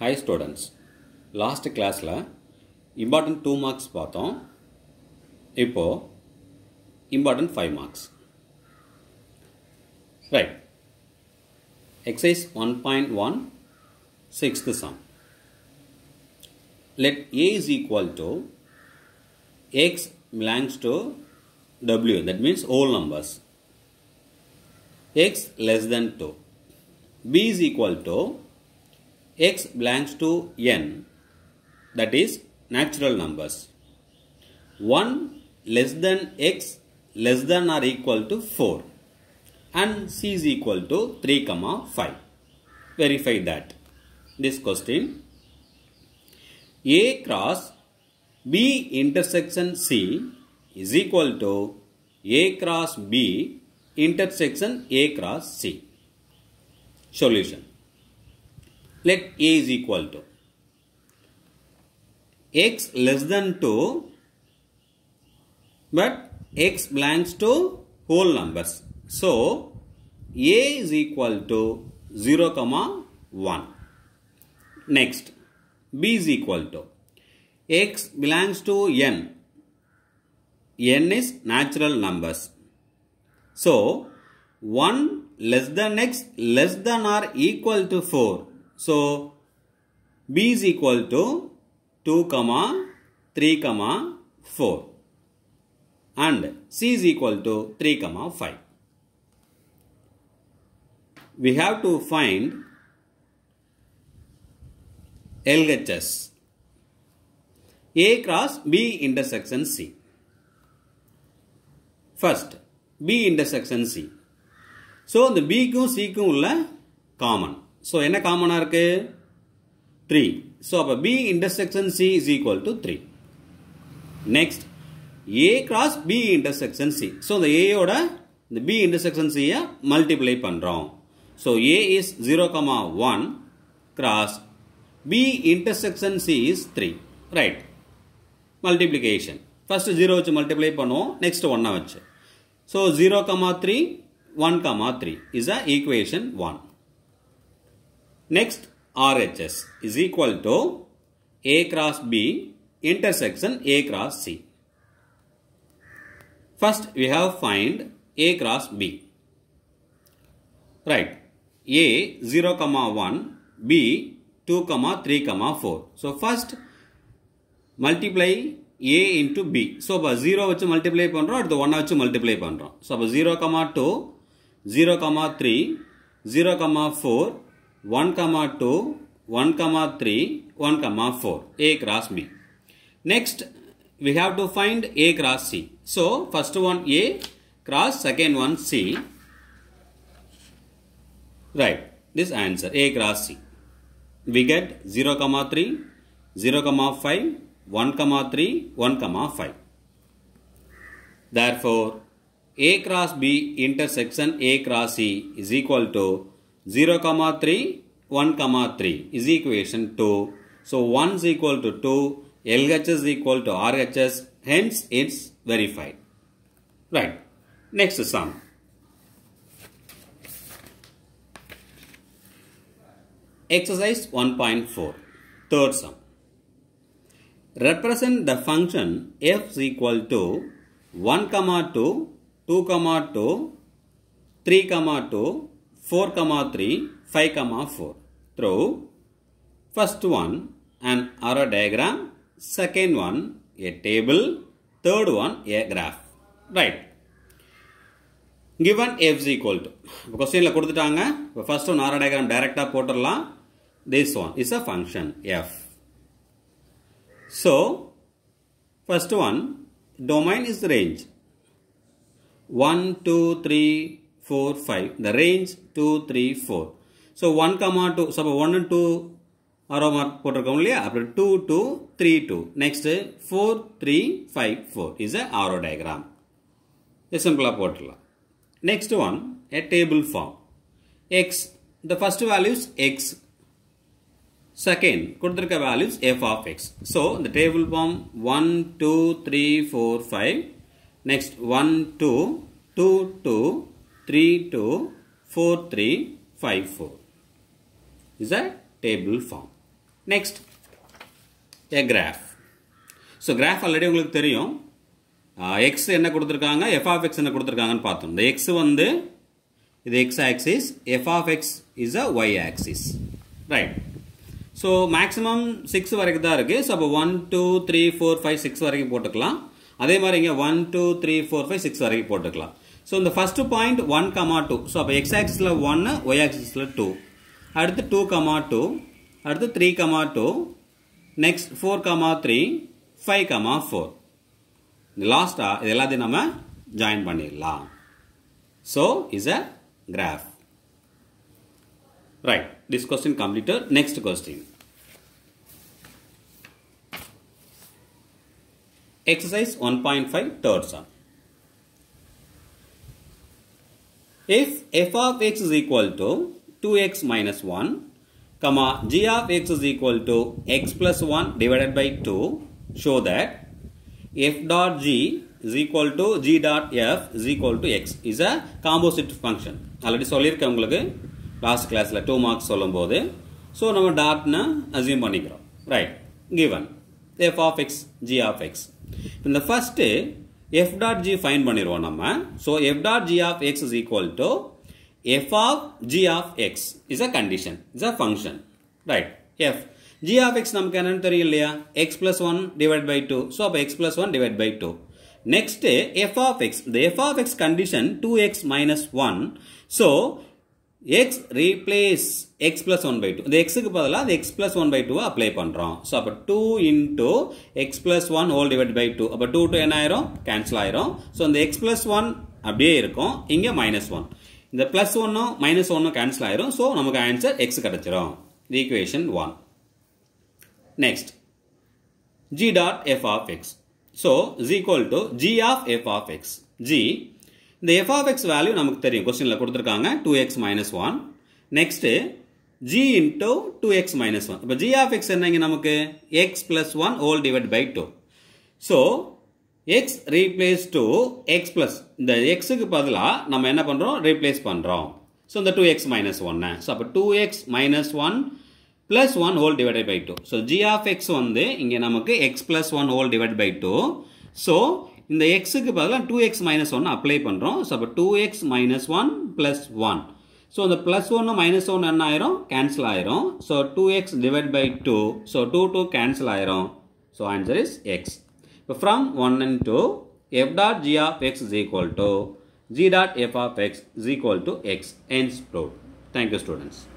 हाय students last class in part two marks पातम in part five marks right exercise one point one six sum let A is equal to X belongs to W that means whole numbers X less than two B is equal to x belongs to n that is natural numbers 1 less than x less than or equal to 4 and c is equal to 3 comma 5 verify that this question a cross b intersection c is equal to a cross b intersection a cross c solution let a is equal to x less than 2 but x belongs to whole numbers. So, a is equal to 0, comma 1. Next, b is equal to x belongs to n. n is natural numbers. So, 1 less than x less than or equal to 4 so, B is equal to 2 comma 3 comma 4 and C is equal to 3 comma 5. We have to find LHS A cross B intersection C. First B intersection C. So, the B C common. So என்ன காமனாக இருக்குது three so அப்போ B intersection C is equal to three next A cross B intersection C so இந்த ஏயோட இந்த B intersection சியை multiply பண்ணுறோம் so A is zero comma one cross B intersection C is three right multiplication first zero வச்சு multiply பண்ணுவோம் next ஒன்னை வச்சு so zero comma three one comma three is a equation one Next, RHS is equal to A cross B intersection A cross C. First, we have find A cross B. Right. A 0, comma 1, B 2, comma 3, comma 4. So, first multiply A into B. So, அப்போ 0 வச்சு multiply or the 1 வச்சு multiply பண்ணுறோம் So அப்போ 0, 2, 0, 3, 0, 4, 1 comma 2 1 comma 3 1 comma 4 a cross b next we have to find a cross c so first one a cross second one c right this answer a cross c we get 0 comma 3 0 comma 5 1 comma 3 1 comma 5 therefore a cross b intersection a cross c is equal to 0 comma 3, 1 comma 3 is equation 2. So 1 is equal to 2, LHS is equal to RHS, hence it's verified. Right. Next sum. Exercise 1.4, third sum. Represent the function f is equal to 1 comma 2, 2 comma 2, 3 comma 2, 4 comma 3, 5 comma 4. Through first one an arrow diagram, second one a table, third one a graph. Right. Given F's equal to இப்போ கொஸ்டினில் கொடுத்துட்டாங்க இப்போ first one ஆரோ diagram டைரெக்டாக போட்டுடலாம் this one is a function F so first one domain is range one two three 4, 5. The range 2, 3, 4. So 1, comma 2. So 1 and 2 arrow mark put it down. 2, 2, 3, 2. Next 4, 3, 5, 4 is a arrow diagram. This simple put Next one, a table form. X, the first value is X. Second, the value is F of X. So the table form 1, 2, 3, 4, 5. Next 1, 2, 2, 2, 3 2, 4, 3, 5, 4 is a table form. Next, a graph. So graph already உங்களுக்கு தெரியும் X uh, என்ன கொடுத்துருக்காங்க F of X என்ன கொடுத்துருக்காங்கன்னு பார்த்தோம் இந்த X வந்து இது X axis F of X is a Y axis right so maximum six வரைக்கும் தான் இருக்குது ஸோ அப்போ one two three four five six வரைக்கும் போட்டுக்கலாம் அதே மாதிரி இங்கே one two three four five six வரைக்கும் போட்டுக்கலாம் ஸோ இந்த first point one comma two so அப்போ எக்ஸ் ஆக்சிஸில் ஒன்று ஒய் ஆக்சிஸில் டூ அடுத்து டூ கமா டூ அடுத்து three comma two next four comma three five comma four இந்த லாஸ்ட்டாக இது எல்லாத்தையும் நம்ம ஜாயின் பண்ணிடலாம் so is a graph right this question completed next question exercise 1.5 third sum If f of x is equal to 2x minus 1, comma g of x is equal to x plus 1 divided by 2, show that f dot g is equal to g dot f is equal to x is a composite function. Already solid last class la 2 marks கிளாஸில் two marks சொல்லும்போது so நம்ம டாட்னு assume பண்ணிக்கிறோம் right given F of X G of X இந்த first f dot g find பண்ணிருவோம் நம்ம so f dot g of x is equal to f of g of x is a condition is a function right f g of x நமக்கு என்ன தெரியலையா x plus 1 divided by 2 so அப்ப x plus 1 divided by 2 next f of x the f of x condition 2x minus 1 so X replace X plus one by two இந்த இக்கு பதிலாக இந்த X plus one by 2 apply பண்ணுறோம் so அப்போ two into X plus one whole divide by two அப்போ two two என்ன ஆயிரும் cancel ஆயிரும் ஸோ இந்த எக்ஸ் ப்ளஸ் ஒன் அப்படியே இருக்கும் இங்கே மைனஸ் ஒன் இந்த ப்ளஸ் 1, மைனஸ் 1 கேன்சல் ஆயிரும் ஸோ நமக்கு answer எக்ஸ் கிடச்சிரும் The equation one next g dot f of x. So, is equal to g of f of x. g இந்த F of x value நமக்கு தெரியும் கொஸ்டினில் கொடுத்துருக்காங்க two X minus one next G 2x two X minus one இப்போ G of X என்னங்க நமக்கு X plus one whole divide by two so X replace two X plus இந்த இக்கு பதிலாக நம்ம என்ன பண்ணுறோம் ரீப்ளேஸ் பண்ணுறோம் ஸோ இந்த two X minus so so அப்போ two X minus one plus one whole divide by two so G of வந்து இங்கே நமக்கு X plus one whole divide by two so இந்த எக்ஸுக்கு பதிலாக டூ எக்ஸ் மைனஸ் ஒன்று அப்ளை பண்ணுறோம் ஸோ அப்போ two X minus one plus one so அந்த ப்ளஸ் ஒன்று மைனஸ் என்ன ஆயிரும் கேன்சல் ஆயிரும் so two X divide by two so two cancel ஆயிரும் ஸோ ஆன்சர் இஸ் எக்ஸ் இப்போ from one and two F dot G of X is equal g dot f of x is equal to x, hence proved. Thank you students.